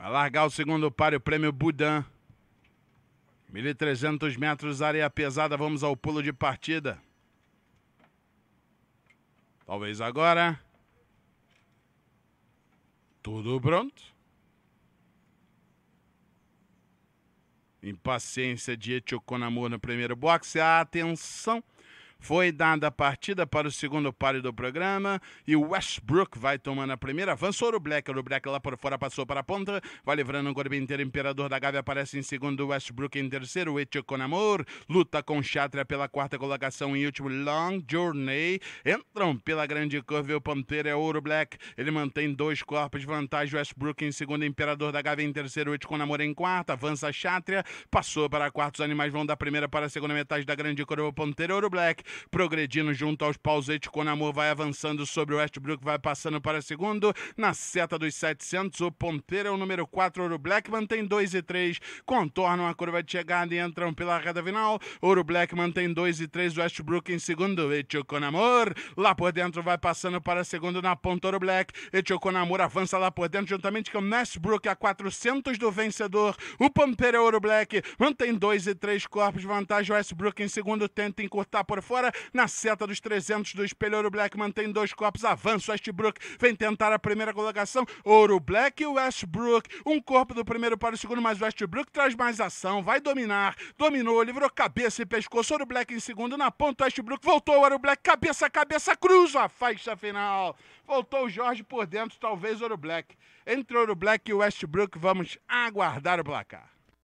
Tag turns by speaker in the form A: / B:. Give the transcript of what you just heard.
A: Vai largar o segundo par o prêmio Budan. 1.300 metros, areia pesada, vamos ao pulo de partida. Talvez agora. Tudo pronto. Impaciência de Etiokonamur no primeiro boxe. Atenção. Foi dada a partida para o segundo páreo do programa e o Westbrook vai tomando a primeira. Avançou o Black, o Black lá por fora passou para a ponta, vai livrando o corpo inteiro. Imperador da Gávea aparece em segundo, Westbrook em terceiro, Etcheconamor luta com Chatra pela quarta colocação em último. Long Journey entram pela grande curva e o Pantera é ouro Black. Ele mantém dois corpos de vantagem. Westbrook em segundo, Imperador da Gávea em terceiro, Etcheconamor em quarta, avança Chátria, passou para os animais, vão da primeira para a segunda metade da grande curva. Pantera é ouro Black progredindo junto aos pausetes, Conamor vai avançando sobre o Westbrook, vai passando para segundo, na seta dos 700, o ponteiro é o número 4, Ouro Black, mantém 2 e 3, contornam a curva de chegada e entram pela reta final, Ouro Black mantém 2 e 3, Westbrook em segundo, Etioconamor, lá por dentro vai passando para segundo na ponta Ouro Black, Etioconamor avança lá por dentro juntamente com Westbrook a 400 do vencedor, o ponteiro é Ouro Black, mantém 2 e 3 corpos, vantagem, Westbrook em segundo, tenta encurtar por fora, na seta dos 300 do espelho, Ouro Black mantém dois copos. Avança Westbrook. Vem tentar a primeira colocação. Ouro Black e Westbrook. Um corpo do primeiro para o segundo, mas Westbrook traz mais ação. Vai dominar. Dominou, livrou cabeça e pescoço. Ouro Black em segundo. Na ponta, Westbrook voltou. Ouro Black, cabeça, cabeça, cruza a faixa final. Voltou o Jorge por dentro, talvez Ouro Black. Entre Ouro Black e Westbrook, vamos aguardar o placar.